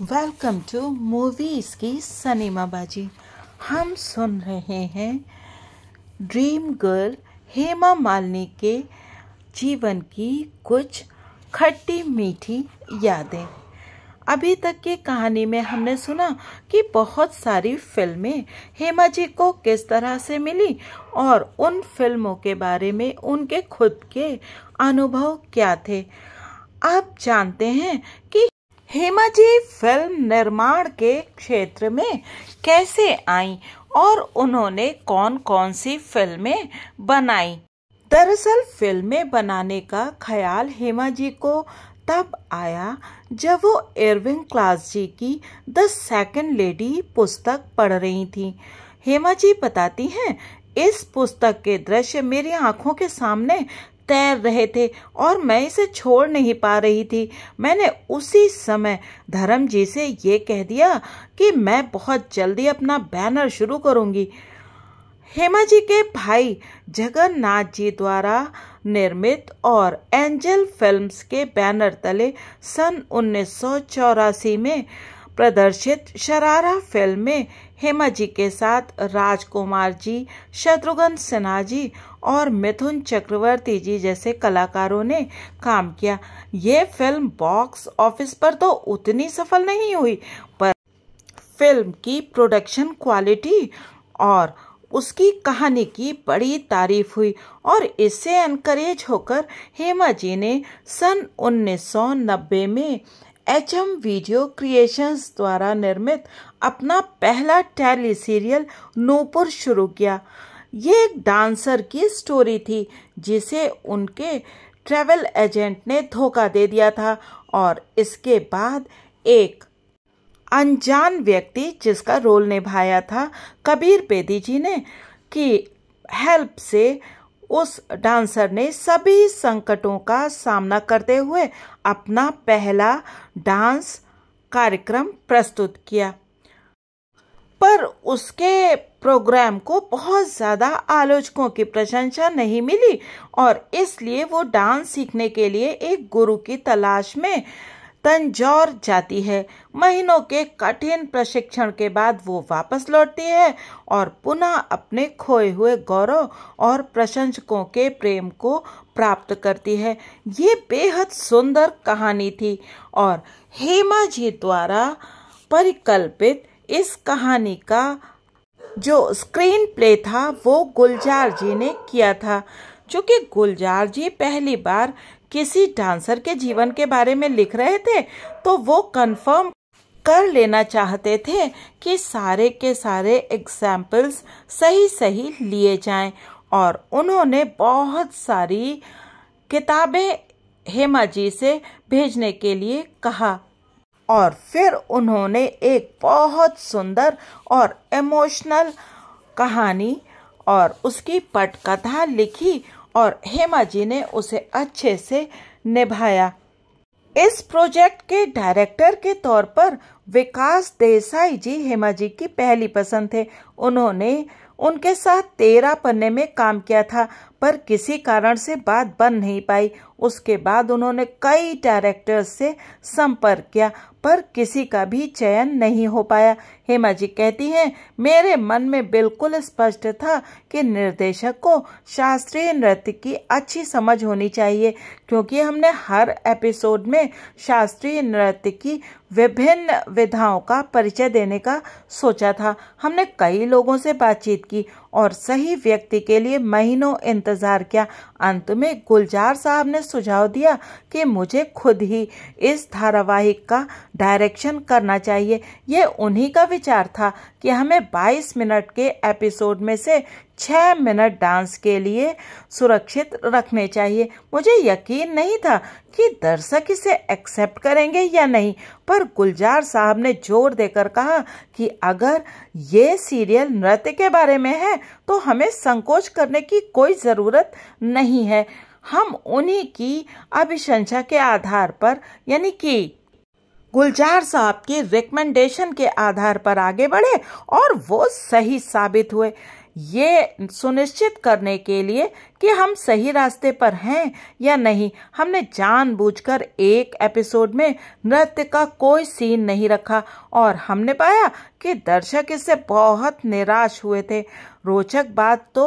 welcome to movies की सनीमा बाजी हम सुन रहे हैं ड्रीम गर्ल हेमा मालिनी के जीवन की कुछ खट्टी मीठी यादें अभी तक की कहानी में हमने सुना कि बहुत सारी फिल्में हेमा जी को किस तरह से मिली और उन फिल्मों के बारे में उनके खुद के अनुभव क्या थे आप जानते हैं कि हेमा जी फिल्म निर्माण के क्षेत्र में कैसे आई और उन्होंने कौन कौन सी फिल्में बनाई दरअसल फिल्में बनाने का ख्याल हेमा जी को तब आया जब वो एरविंग क्लास जी की द सेकंड लेडी पुस्तक पढ़ रही थी हेमा जी बताती हैं इस पुस्तक के दृश्य मेरी आंखों के सामने तैर रहे थे और मैं इसे छोड़ नहीं पा रही थी मैंने उसी समय धर्म जी से ये कह दिया कि मैं बहुत जल्दी अपना बैनर शुरू करूँगी हेमा जी के भाई जगन्नाथ जी द्वारा निर्मित और एंजल फिल्म्स के बैनर तले सन उन्नीस में प्रदर्शित शरारा फिल्म में हेमा जी के साथ राजकुमार जी शत्रुघ्न सिन्हा जी और मिथुन चक्रवर्ती जी जैसे कलाकारों ने काम किया ये फिल्म बॉक्स ऑफिस पर तो उतनी सफल नहीं हुई पर फिल्म की प्रोडक्शन क्वालिटी और उसकी कहानी की बड़ी तारीफ हुई और इससे इनक्रेज होकर हेमा जी ने सन 1990 में एच एम वीडियो क्रिएशंस द्वारा निर्मित अपना पहला टेली सीरियल नूपुर शुरू किया ये एक डांसर की स्टोरी थी जिसे उनके ट्रेवल एजेंट ने धोखा दे दिया था और इसके बाद एक अनजान व्यक्ति जिसका रोल निभाया था कबीर बेदी जी ने की हेल्प से उस डांसर ने सभी संकटों का सामना करते हुए अपना पहला डांस कार्यक्रम प्रस्तुत किया पर उसके प्रोग्राम को बहुत ज़्यादा आलोचकों की प्रशंसा नहीं मिली और इसलिए वो डांस सीखने के लिए एक गुरु की तलाश में तंजौर जाती है महीनों के कठिन प्रशिक्षण के बाद वो वापस लौटती है और पुनः अपने खोए हुए गौरव और प्रशंसकों के प्रेम को प्राप्त करती है ये बेहद सुंदर कहानी थी और हेमा जी द्वारा परिकल्पित इस कहानी का जो स्क्रीन प्ले था वो गुलजार जी ने किया था चूँकि गुलजार जी पहली बार किसी डांसर के जीवन के बारे में लिख रहे थे तो वो कंफर्म कर लेना चाहते थे कि सारे के सारे एग्जाम्पल्स सही सही लिए जाएं और उन्होंने बहुत सारी किताबें हेमा जी से भेजने के लिए कहा और फिर उन्होंने एक बहुत सुंदर और इमोशनल कहानी और उसकी पटकथा लिखी और हेमा जी ने उसे अच्छे से निभाया इस प्रोजेक्ट के डायरेक्टर के तौर पर विकास देसाई जी हेमा जी की पहली पसंद थे उन्होंने उनके साथ तेरह पन्ने में काम किया था पर किसी कारण से बात बन नहीं पाई उसके बाद उन्होंने कई डायरेक्टर्स से संपर्क किया पर किसी का भी चयन नहीं हो पाया हेमा जी कहती हैं मेरे मन में बिल्कुल स्पष्ट था कि निर्देशक को शास्त्रीय नृत्य की अच्छी समझ होनी चाहिए क्योंकि हमने हर एपिसोड में शास्त्रीय नृत्य की विभिन्न विधाओं का परिचय देने का सोचा था हमने कई लोगों से बातचीत की और सही व्यक्ति के लिए महीनों इंतजार इंतज़ार किया अंत में गुलजार साहब ने सुझाव दिया कि मुझे खुद ही इस धारावाहिक का डायरेक्शन करना चाहिए ये उन्हीं का विचार था कि हमें 22 मिनट के एपिसोड में से छः मिनट डांस के लिए सुरक्षित रखने चाहिए मुझे यकीन नहीं था कि दर्शक इसे एक्सेप्ट करेंगे या नहीं पर गुलजार साहब ने जोर देकर कहा कि अगर ये सीरियल नृत्य के बारे में है तो हमें संकोच करने की कोई ज़रूरत नहीं है हम उन्हीं की अभिशंसा के आधार पर यानी कि गुलजार साहब की रिकमेंडेशन के आधार पर आगे बढ़े और वो सही साबित हुए ये सुनिश्चित करने के लिए कि हम सही रास्ते पर हैं या नहीं हमने जानबूझकर एक एपिसोड में नृत्य का कोई सीन नहीं रखा और हमने पाया कि दर्शक इससे बहुत निराश हुए थे रोचक बात तो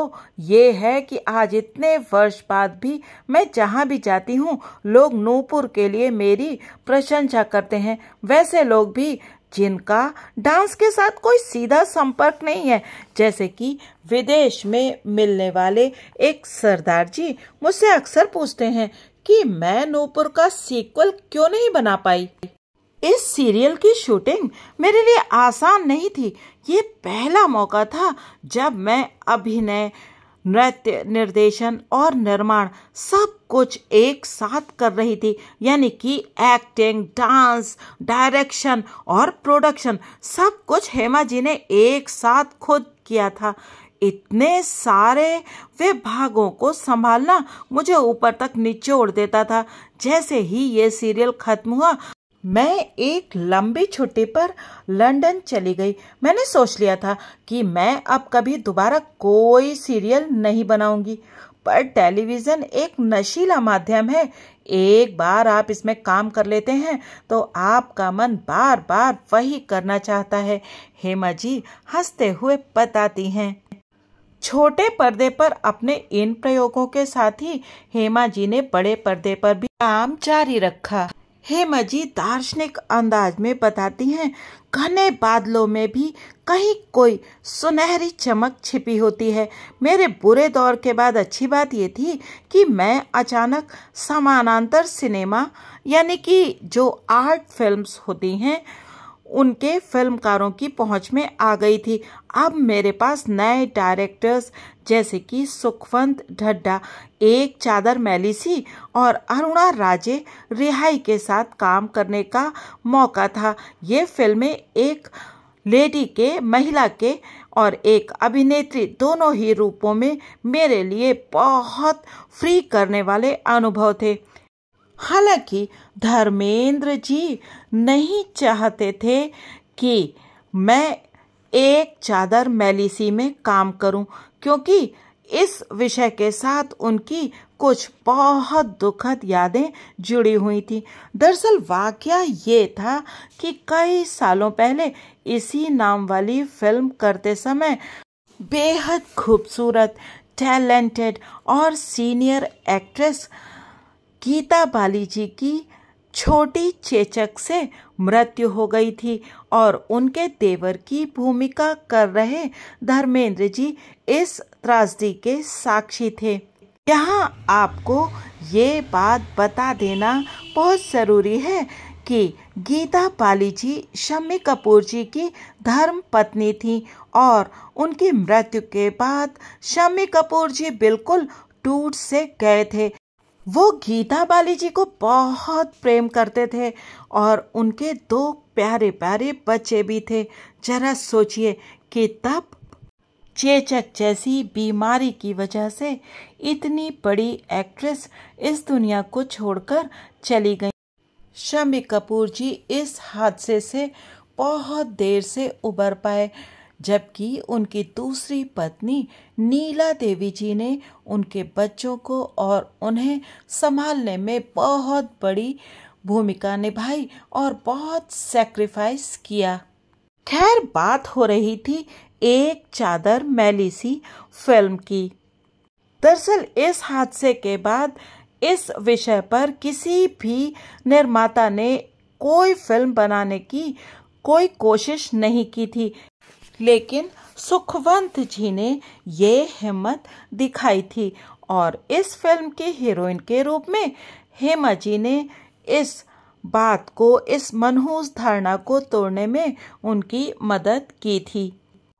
ये है कि आज इतने वर्ष बाद भी मैं जहाँ भी जाती हूँ लोग नूपुर के लिए मेरी प्रशंसा करते हैं वैसे लोग भी जिनका डांस के साथ कोई सीधा संपर्क नहीं है जैसे कि विदेश में मिलने वाले एक सरदार जी मुझसे अक्सर पूछते हैं कि मैं नूपुर का सीक्वल क्यों नहीं बना पाई इस सीरियल की शूटिंग मेरे लिए आसान नहीं थी ये पहला मौका था जब मैं अभिनय नृत्य निर्देशन और निर्माण सब कुछ एक साथ कर रही थी यानी कि एक्टिंग डांस डायरेक्शन और प्रोडक्शन सब कुछ हेमा जी ने एक साथ खुद किया था इतने सारे वे भागों को संभालना मुझे ऊपर तक उड़ देता था जैसे ही ये सीरियल खत्म हुआ मैं एक लंबी छुट्टी पर लंदन चली गई मैंने सोच लिया था कि मैं अब कभी दोबारा कोई सीरियल नहीं बनाऊंगी पर टेलीविज़न एक नशीला माध्यम है एक बार आप इसमें काम कर लेते हैं तो आपका मन बार बार वही करना चाहता है हेमा जी हंसते हुए बताती हैं छोटे पर्दे पर अपने इन प्रयोगों के साथ ही हेमा जी ने बड़े पर्दे पर भी काम जारी रखा जी दार्शनिक अंदाज में बताती हैं घने बादलों में भी कहीं कोई सुनहरी चमक छिपी होती है मेरे बुरे दौर के बाद अच्छी बात ये थी कि मैं अचानक समानांतर सिनेमा यानी कि जो आर्ट फिल्म्स होती हैं उनके फिल्मकारों की पहुंच में आ गई थी अब मेरे पास नए डायरेक्टर्स जैसे कि सुखवंत ढड्डा एक चादर मैली सी और अरुणा राजे रिहाई के साथ काम करने का मौका था ये फिल्में एक लेडी के महिला के और एक अभिनेत्री दोनों ही रूपों में मेरे लिए बहुत फ्री करने वाले अनुभव थे हालांकि धर्मेंद्र जी नहीं चाहते थे कि मैं एक चादर मेलिसी में काम करूं क्योंकि इस विषय के साथ उनकी कुछ बहुत दुखद यादें जुड़ी हुई थी दरअसल वाक्य ये था कि कई सालों पहले इसी नाम वाली फिल्म करते समय बेहद खूबसूरत टैलेंटेड और सीनियर एक्ट्रेस गीता बाली जी की छोटी चेचक से मृत्यु हो गई थी और उनके देवर की भूमिका कर रहे धर्मेंद्र जी इस त्रासदी के साक्षी थे यहाँ आपको ये बात बता देना बहुत ज़रूरी है कि गीता पाली जी शम्मी कपूर जी की धर्म पत्नी थी और उनकी मृत्यु के बाद शम्मी कपूर जी बिल्कुल टूट से गए थे वो गीता बाली जी को बहुत प्रेम करते थे और उनके दो प्यारे प्यारे बच्चे भी थे जरा सोचिए कि तब चेचक जैसी बीमारी की वजह से इतनी बड़ी एक्ट्रेस इस दुनिया को छोड़कर चली गई शमी कपूर जी इस हादसे से बहुत देर से उबर पाए जबकि उनकी दूसरी पत्नी नीला देवी जी ने उनके बच्चों को और उन्हें संभालने में बहुत बड़ी भूमिका निभाई और बहुत सेक्रीफाइस किया खैर बात हो रही थी एक चादर मैली सी फिल्म की दरअसल इस हादसे के बाद इस विषय पर किसी भी निर्माता ने कोई फिल्म बनाने की कोई कोशिश नहीं की थी लेकिन सुखवंत जी ने ये हिम्मत दिखाई थी और इस फिल्म की हीरोइन के रूप में हेमा जी ने इस बात को इस मनहूस धारणा को तोड़ने में उनकी मदद की थी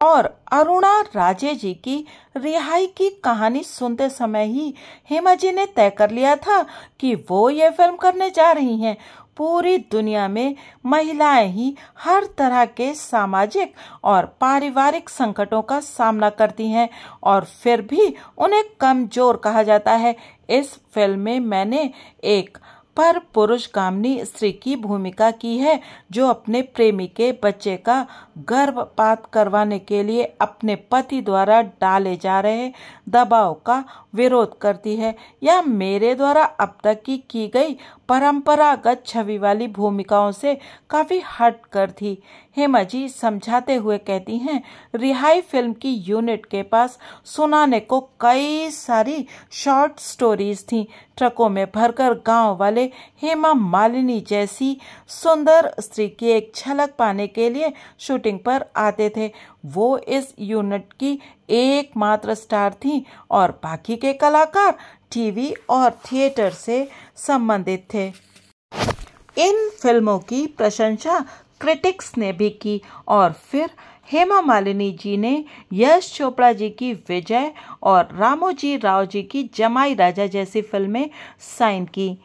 और अरुणा राजे जी की रिहाई की कहानी सुनते समय ही हेमा जी ने तय कर लिया था कि वो ये फिल्म करने जा रही हैं पूरी दुनिया में महिलाएं ही हर तरह के सामाजिक और पारिवारिक संकटों का सामना करती हैं और फिर भी उन्हें कमजोर कहा जाता है इस फिल्म में मैंने एक पर पुरुष कामनी स्त्री की भूमिका की है जो अपने प्रेमी के बच्चे का गर्भपात करवाने के लिए अपने पति द्वारा डाले जा रहे दबाव का विरोध करती है या मेरे द्वारा अब तक की की गई परंपरागत छवि वाली भूमिकाओं से काफ़ी हट कर थी हेमा जी समझाते हुए कहती हैं रिहाई फिल्म की यूनिट के पास सुनाने को कई सारी शॉर्ट स्टोरीज थी ट्रकों में भरकर गांव वाले हेमा मालिनी जैसी सुंदर स्त्री की एक झलक पाने के लिए शूटिंग पर आते थे वो इस यूनिट की एकमात्र स्टार थी और बाकी के कलाकार टीवी और थिएटर से संबंधित थे इन फिल्मों की प्रशंसा क्रिटिक्स ने भी की और फिर हेमा मालिनी जी ने यश चोपड़ा जी की विजय और रामोजी राव जी की जमाई राजा जैसी फिल्में साइन की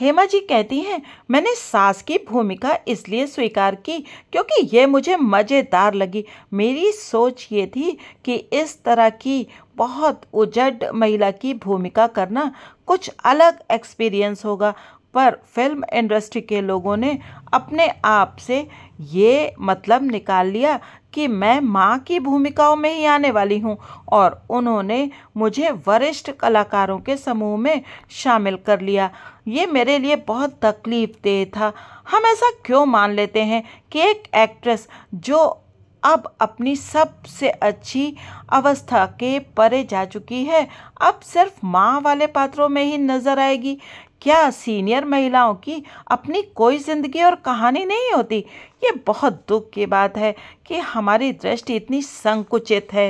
हेमा जी कहती हैं मैंने सास की भूमिका इसलिए स्वीकार की क्योंकि ये मुझे मज़ेदार लगी मेरी सोच ये थी कि इस तरह की बहुत उजड महिला की भूमिका करना कुछ अलग एक्सपीरियंस होगा पर फ़िल्म इंडस्ट्री के लोगों ने अपने आप से ये मतलब निकाल लिया कि मैं माँ की भूमिकाओं में ही आने वाली हूँ और उन्होंने मुझे वरिष्ठ कलाकारों के समूह में शामिल कर लिया ये मेरे लिए बहुत तकलीफ देह था हम ऐसा क्यों मान लेते हैं कि एक एक्ट्रेस जो अब अपनी सबसे अच्छी अवस्था के परे जा चुकी है अब सिर्फ माँ वाले पात्रों में ही नज़र आएगी क्या सीनियर महिलाओं की अपनी कोई ज़िंदगी और कहानी नहीं होती ये बहुत दुख की बात है कि हमारी दृष्टि इतनी संकुचित है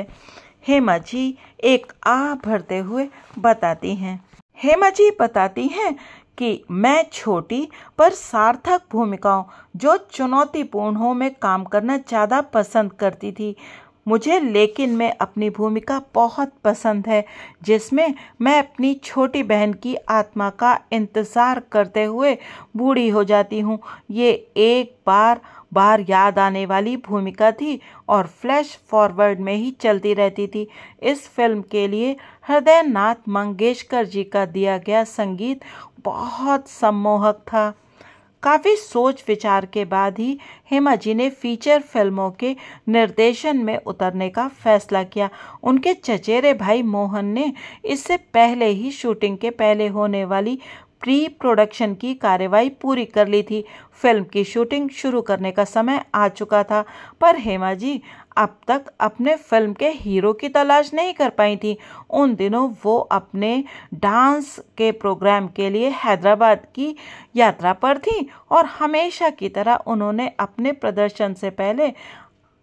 हेमा जी एक आ भरते हुए बताती हैं हेमा जी बताती हैं कि मैं छोटी पर सार्थक भूमिकाओं जो चुनौतीपूर्ण हो में काम करना ज़्यादा पसंद करती थी मुझे लेकिन मैं अपनी भूमिका बहुत पसंद है जिसमें मैं अपनी छोटी बहन की आत्मा का इंतज़ार करते हुए बूढ़ी हो जाती हूँ ये एक बार बार याद आने वाली भूमिका थी और फ्लैश फॉरवर्ड में ही चलती रहती थी इस फिल्म के लिए हृदय नाथ मंगेशकर जी का दिया गया संगीत बहुत सम्मोहक था काफ़ी सोच विचार के बाद ही हेमा जी ने फीचर फिल्मों के निर्देशन में उतरने का फैसला किया उनके चचेरे भाई मोहन ने इससे पहले ही शूटिंग के पहले होने वाली प्री प्रोडक्शन की कार्यवाही पूरी कर ली थी फिल्म की शूटिंग शुरू करने का समय आ चुका था पर हेमा जी अब तक अपने फिल्म के हीरो की तलाश नहीं कर पाई थी उन दिनों वो अपने डांस के प्रोग्राम के लिए हैदराबाद की यात्रा पर थी और हमेशा की तरह उन्होंने अपने प्रदर्शन से पहले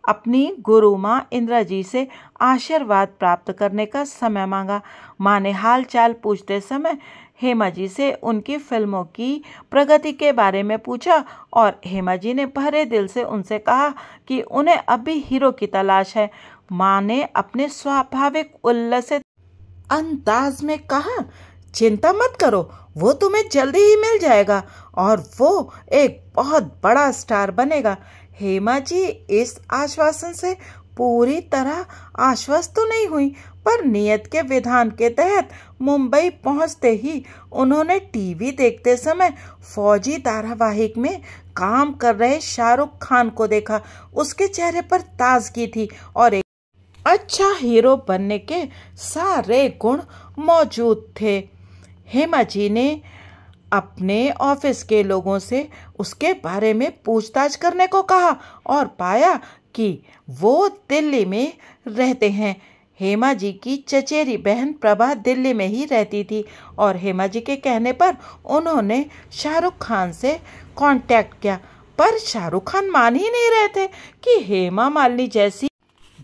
अपनी गुरु माँ इंदिरा जी से आशीर्वाद प्राप्त करने का समय मांगा माँ ने हाल चाल पूछते समय हेमा जी से उनकी फिल्मों की प्रगति के बारे में पूछा और हेमा जी ने भरे दिल से उनसे कहा कि उन्हें अभी हीरो की तलाश है माँ ने अपने स्वाभाविक उल्लसित अंदाज में कहा चिंता मत करो वो तुम्हें जल्दी ही मिल जाएगा और वो एक बहुत बड़ा स्टार बनेगा हेमा जी इस आश्वासन से पूरी तरह आश्वस्त तो नहीं हुई पर नियत के विधान के तहत मुंबई पहुंचते ही उन्होंने टीवी देखते समय फौजी धारावाहिक में काम कर रहे शाहरुख खान को देखा उसके चेहरे पर ताजगी थी और एक अच्छा हीरो बनने के सारे गुण मौजूद थे हेमा जी ने अपने ऑफिस के लोगों से उसके बारे में पूछताछ करने को कहा और पाया कि वो दिल्ली में रहते हैं हेमा जी की चचेरी बहन प्रभा दिल्ली में ही रहती थी और हेमा जी के कहने पर उन्होंने शाहरुख खान से कांटेक्ट किया पर शाहरुख खान मान ही नहीं रहे थे कि हेमा मालिनी जैसी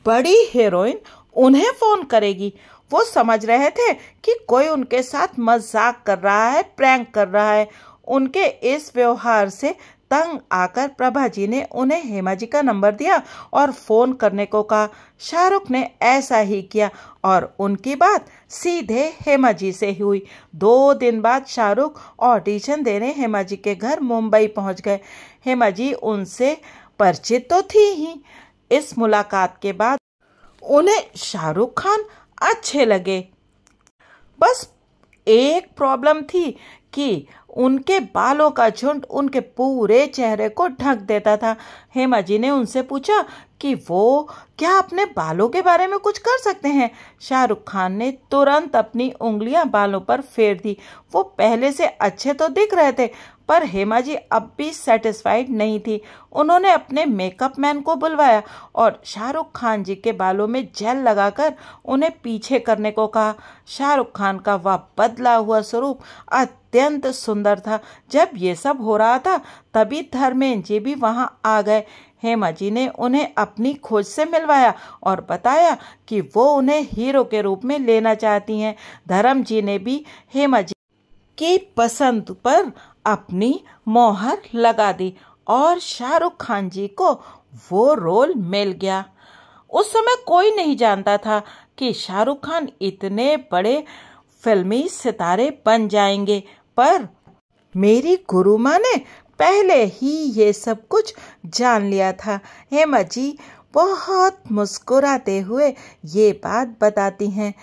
बड़ी हीरोइन उन्हें फोन करेगी वो समझ रहे थे कि कोई उनके साथ मजाक कर रहा है प्रैंक कर रहा है उनके इस व्यवहार से तंग आकर प्रभा जी ने उन्हें हेमा जी का नंबर दिया और फ़ोन करने को कहा शाहरुख ने ऐसा ही किया और उनकी बात सीधे हेमा जी से हुई दो दिन बाद शाहरुख ऑडिशन देने हेमा जी के घर मुंबई पहुंच गए हेमा जी उनसे परिचित तो थी ही इस मुलाकात के बाद उन्हें शाहरुख खान अच्छे लगे बस एक प्रॉब्लम थी कि उनके बालों का झुंड उनके पूरे चेहरे को ढक देता था हेमा जी ने उनसे पूछा कि वो क्या अपने बालों के बारे में कुछ कर सकते हैं शाहरुख खान ने तुरंत अपनी उंगलियां बालों पर फेर दी वो पहले से अच्छे तो दिख रहे थे पर हेमा जी अब भी सेटिस्फाइड नहीं थी उन्होंने अपने मेकअप मैन को बुलवाया और शाहरुख खान जी के बालों में जेल लगाकर उन्हें पीछे करने को कहा शाहरुख खान का वह बदला हुआ स्वरूप अत्यंत सुंदर था जब ये सब हो रहा था तभी धर्मेंद्र जी भी वहाँ आ गए हेमा जी ने उन्हें अपनी खोज से मिलवाया और बताया कि वो उन्हें हीरो के रूप में लेना चाहती हैं धर्म जी ने भी हेमा जी की पसंद पर अपनी मोहर लगा दी और शाहरुख खान जी को वो रोल मिल गया उस समय कोई नहीं जानता था कि शाहरुख खान इतने बड़े फिल्मी सितारे बन जाएंगे पर मेरी गुरु माँ ने पहले ही ये सब कुछ जान लिया था हेमा जी बहुत मुस्कुराते हुए ये बात बताती हैं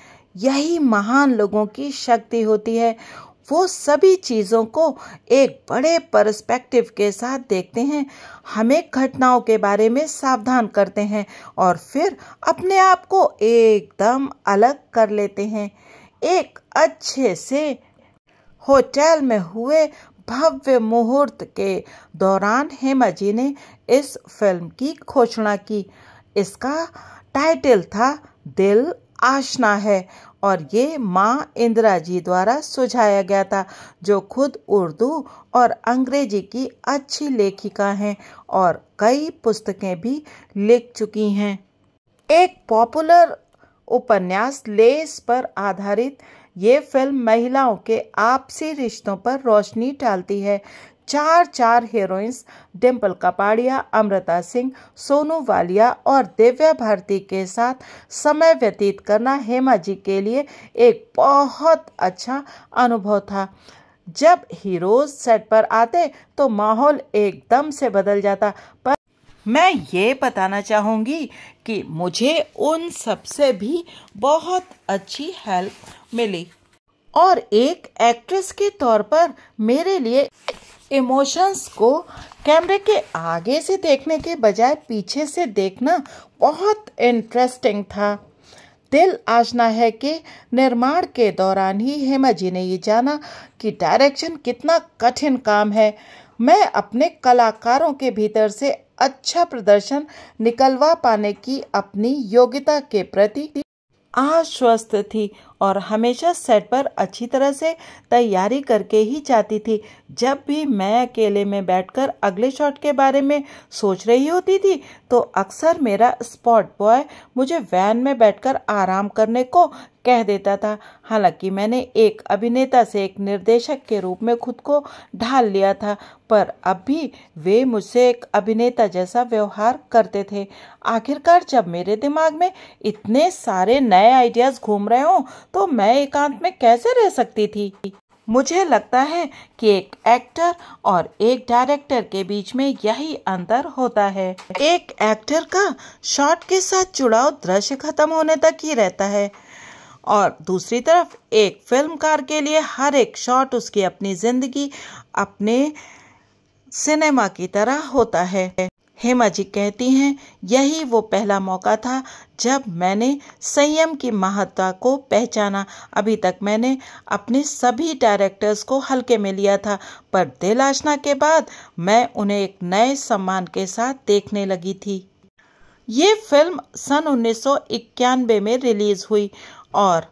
यही महान लोगों की शक्ति होती है वो सभी चीज़ों को एक बड़े पर्सपेक्टिव के साथ देखते हैं हमें घटनाओं के बारे में सावधान करते हैं और फिर अपने आप को एकदम अलग कर लेते हैं एक अच्छे से होटल में हुए भव्य मुहूर्त के दौरान हेमा जी ने इस फिल्म की घोषणा की इसका टाइटल था दिल आशना है और ये माँ इंदिरा जी द्वारा सुझाया गया था जो खुद उर्दू और अंग्रेजी की अच्छी लेखिका हैं और कई पुस्तकें भी लिख चुकी हैं एक पॉपुलर उपन्यास लेस पर आधारित ये फिल्म महिलाओं के आपसी रिश्तों पर रोशनी डालती है चार चार हीरोइंस डिम्पल कपाड़िया अमृता सिंह सोनू वालिया और दिव्या भारती के साथ समय व्यतीत करना हेमा जी के लिए एक बहुत अच्छा अनुभव था जब हीरोज सेट पर आते तो माहौल एकदम से बदल जाता पर मैं ये बताना चाहूँगी कि मुझे उन सब से भी बहुत अच्छी हेल्प मिली और एक एक्ट्रेस के तौर पर मेरे लिए इमोशंस को कैमरे के आगे से देखने के बजाय पीछे से देखना बहुत इंटरेस्टिंग था दिल आशना है कि निर्माण के दौरान ही हेमा जी ने ये जाना कि डायरेक्शन कितना कठिन काम है मैं अपने कलाकारों के भीतर से अच्छा प्रदर्शन निकलवा पाने की अपनी योग्यता के प्रति आश्वस्त थी और हमेशा सेट पर अच्छी तरह से तैयारी करके ही जाती थी जब भी मैं अकेले में बैठकर अगले शॉट के बारे में सोच रही होती थी तो अक्सर मेरा स्पॉट बॉय मुझे वैन में बैठकर आराम करने को कह देता था हालांकि मैंने एक अभिनेता से एक निर्देशक के रूप में खुद को ढाल लिया था पर अब भी वे मुझसे एक अभिनेता जैसा व्यवहार करते थे आखिरकार जब मेरे दिमाग में इतने सारे नए आइडियाज़ घूम रहे हों तो मैं एकांत में कैसे रह सकती थी मुझे लगता है कि एक एक्टर और एक डायरेक्टर के बीच में यही अंतर होता है एक एक्टर का शॉट के साथ जुड़ाव दृश्य खत्म होने तक ही रहता है और दूसरी तरफ एक फिल्मकार के लिए हर एक शॉट उसकी अपनी जिंदगी अपने सिनेमा की तरह होता है हेमा जी कहती हैं यही वो पहला मौका था जब मैंने संयम की महत्ता को पहचाना अभी तक मैंने अपने सभी डायरेक्टर्स को हल्के में लिया था पर दिलाशना के बाद मैं उन्हें एक नए सम्मान के साथ देखने लगी थी ये फिल्म सन उन्नीस में रिलीज़ हुई और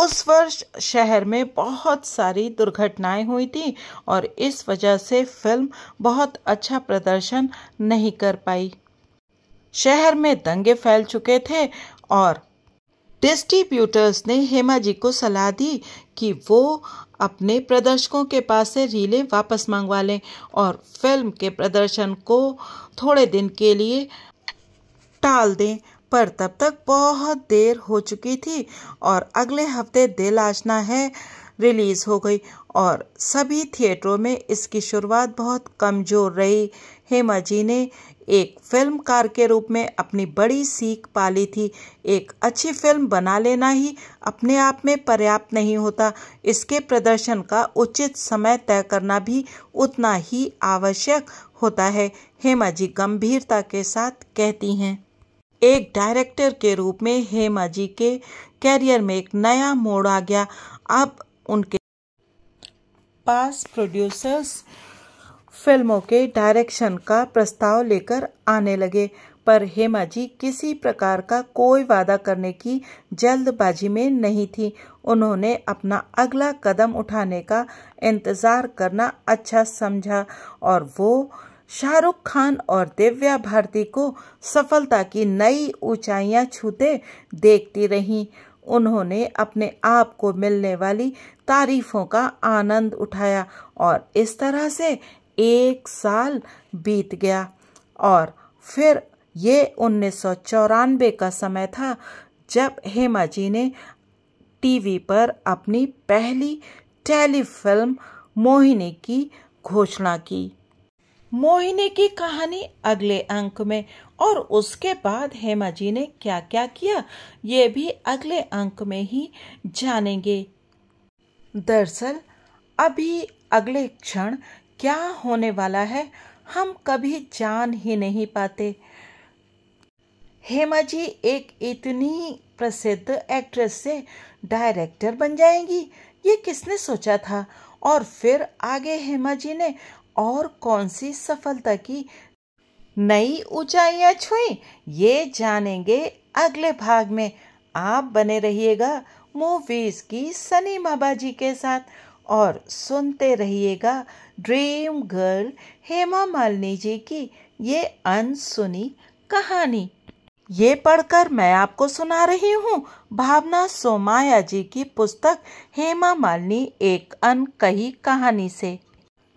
उस वर्ष शहर में बहुत सारी दुर्घटनाएं हुई थी और इस वजह से फिल्म बहुत अच्छा प्रदर्शन नहीं कर पाई शहर में दंगे फैल चुके थे और डिस्ट्रीब्यूटर्स ने हेमा जी को सलाह दी कि वो अपने प्रदर्शकों के पास से रीले वापस मंगवा लें और फिल्म के प्रदर्शन को थोड़े दिन के लिए टाल दें पर तब तक बहुत देर हो चुकी थी और अगले हफ्ते दिल आजना है रिलीज़ हो गई और सभी थिएटरों में इसकी शुरुआत बहुत कमज़ोर रही हेमा जी ने एक फिल्मकार के रूप में अपनी बड़ी सीख पाली थी एक अच्छी फिल्म बना लेना ही अपने आप में पर्याप्त नहीं होता इसके प्रदर्शन का उचित समय तय करना भी उतना ही आवश्यक होता है हेमा जी गंभीरता के साथ कहती हैं एक डायरेक्टर के रूप में हेमा जी के कैरियर में एक नया मोड़ आ गया अब उनके पास प्रोड्यूसर्स फिल्मों के डायरेक्शन का प्रस्ताव लेकर आने लगे पर हेमा जी किसी प्रकार का कोई वादा करने की जल्दबाजी में नहीं थी उन्होंने अपना अगला कदम उठाने का इंतज़ार करना अच्छा समझा और वो शाहरुख खान और दिव्या भारती को सफलता की नई ऊंचाइयां छूते देखती रहीं उन्होंने अपने आप को मिलने वाली तारीफों का आनंद उठाया और इस तरह से एक साल बीत गया और फिर ये उन्नीस का समय था जब हेमा जी ने टीवी पर अपनी पहली टेलीफिल्म मोहिनी की घोषणा की मोहिनी की कहानी अगले अंक में और उसके बाद हेमा जी ने क्या क्या किया ये भी अगले अंक में ही जानेंगे दरअसल अभी अगले क्षण क्या होने वाला है हम कभी जान ही नहीं पाते हेमा जी एक इतनी प्रसिद्ध एक्ट्रेस से डायरेक्टर बन जाएंगी ये किसने सोचा था और फिर आगे हेमा जी ने और कौन सी सफलता की नई ऊंचाइयां छुई ये जानेंगे अगले भाग में आप बने रहिएगा मूवीज की सनी बाजी के साथ और सुनते रहिएगा ड्रीम गर्ल हेमा मालिनी जी की ये अनसुनी कहानी ये पढ़कर मैं आपको सुना रही हूँ भावना सोमाया जी की पुस्तक हेमा मालिनी एक अनकही कहानी से